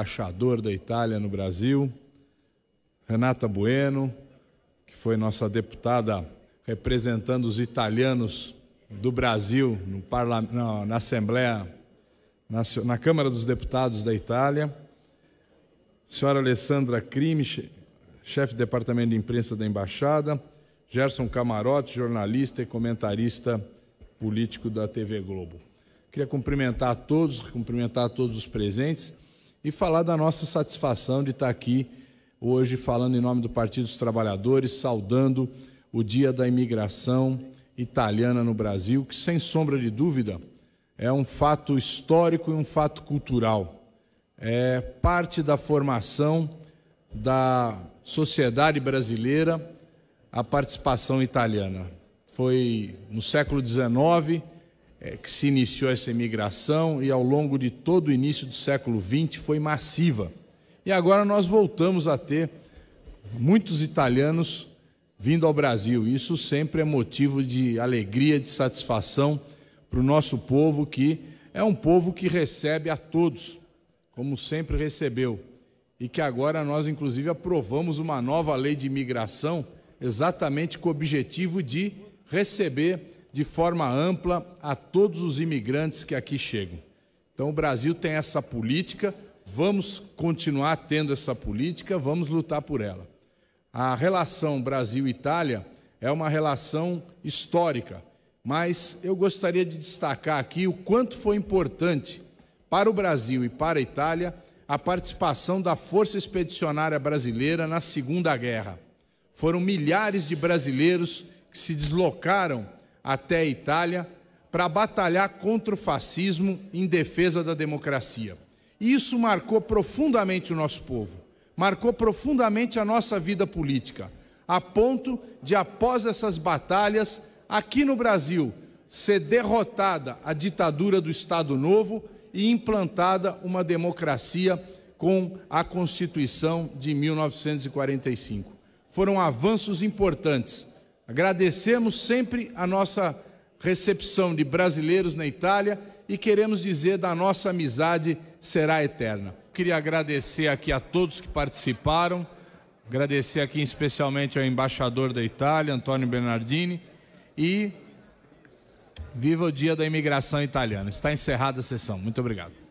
embaixador da Itália no Brasil, Renata Bueno, que foi nossa deputada representando os italianos do Brasil no na Assembleia, na... na Câmara dos Deputados da Itália, senhora Alessandra Crime, chefe do Departamento de Imprensa da Embaixada, Gerson Camarote, jornalista e comentarista político da TV Globo. Queria cumprimentar a todos, cumprimentar a todos os presentes e falar da nossa satisfação de estar aqui hoje falando em nome do Partido dos Trabalhadores, saudando o Dia da Imigração Italiana no Brasil, que sem sombra de dúvida é um fato histórico e um fato cultural. É parte da formação da sociedade brasileira a participação italiana. Foi no século XIX é, que se iniciou essa imigração e ao longo de todo o início do século XX foi massiva. E agora nós voltamos a ter muitos italianos vindo ao Brasil. Isso sempre é motivo de alegria, de satisfação para o nosso povo, que é um povo que recebe a todos, como sempre recebeu. E que agora nós, inclusive, aprovamos uma nova lei de imigração, exatamente com o objetivo de receber de forma ampla a todos os imigrantes que aqui chegam. Então, o Brasil tem essa política, vamos continuar tendo essa política, vamos lutar por ela. A relação Brasil-Itália é uma relação histórica, mas eu gostaria de destacar aqui o quanto foi importante para o Brasil e para a Itália a participação da Força Expedicionária Brasileira na Segunda Guerra. Foram milhares de brasileiros que se deslocaram até a Itália para batalhar contra o fascismo em defesa da democracia. E isso marcou profundamente o nosso povo, marcou profundamente a nossa vida política, a ponto de, após essas batalhas, aqui no Brasil, ser derrotada a ditadura do Estado Novo e implantada uma democracia com a Constituição de 1945. Foram avanços importantes Agradecemos sempre a nossa recepção de brasileiros na Itália e queremos dizer da nossa amizade será eterna. Queria agradecer aqui a todos que participaram, agradecer aqui especialmente ao embaixador da Itália, Antônio Bernardini, e viva o Dia da Imigração Italiana. Está encerrada a sessão. Muito obrigado.